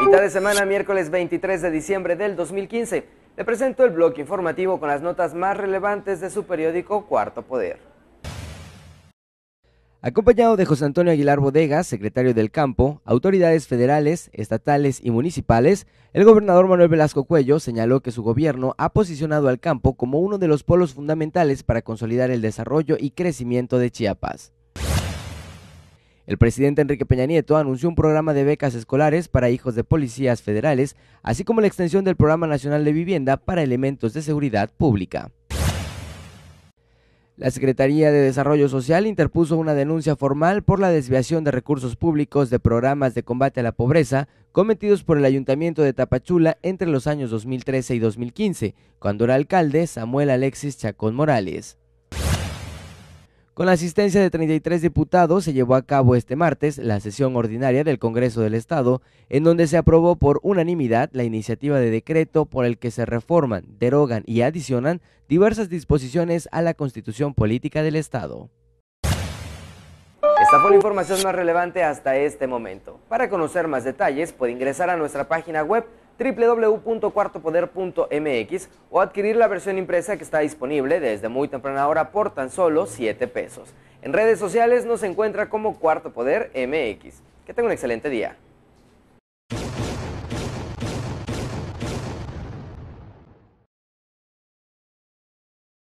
Mitad de semana, miércoles 23 de diciembre del 2015. Le presento el bloque informativo con las notas más relevantes de su periódico Cuarto Poder. Acompañado de José Antonio Aguilar Bodegas, secretario del campo, autoridades federales, estatales y municipales, el gobernador Manuel Velasco Cuello señaló que su gobierno ha posicionado al campo como uno de los polos fundamentales para consolidar el desarrollo y crecimiento de Chiapas. El presidente Enrique Peña Nieto anunció un programa de becas escolares para hijos de policías federales, así como la extensión del Programa Nacional de Vivienda para Elementos de Seguridad Pública. La Secretaría de Desarrollo Social interpuso una denuncia formal por la desviación de recursos públicos de programas de combate a la pobreza cometidos por el Ayuntamiento de Tapachula entre los años 2013 y 2015, cuando era alcalde Samuel Alexis Chacón Morales. Con la asistencia de 33 diputados se llevó a cabo este martes la sesión ordinaria del Congreso del Estado, en donde se aprobó por unanimidad la iniciativa de decreto por el que se reforman, derogan y adicionan diversas disposiciones a la Constitución Política del Estado. Esta fue la información más relevante hasta este momento. Para conocer más detalles puede ingresar a nuestra página web www.cuartopoder.mx o adquirir la versión impresa que está disponible desde muy temprana hora por tan solo 7 pesos. En redes sociales nos encuentra como Cuarto Poder MX. Que tenga un excelente día.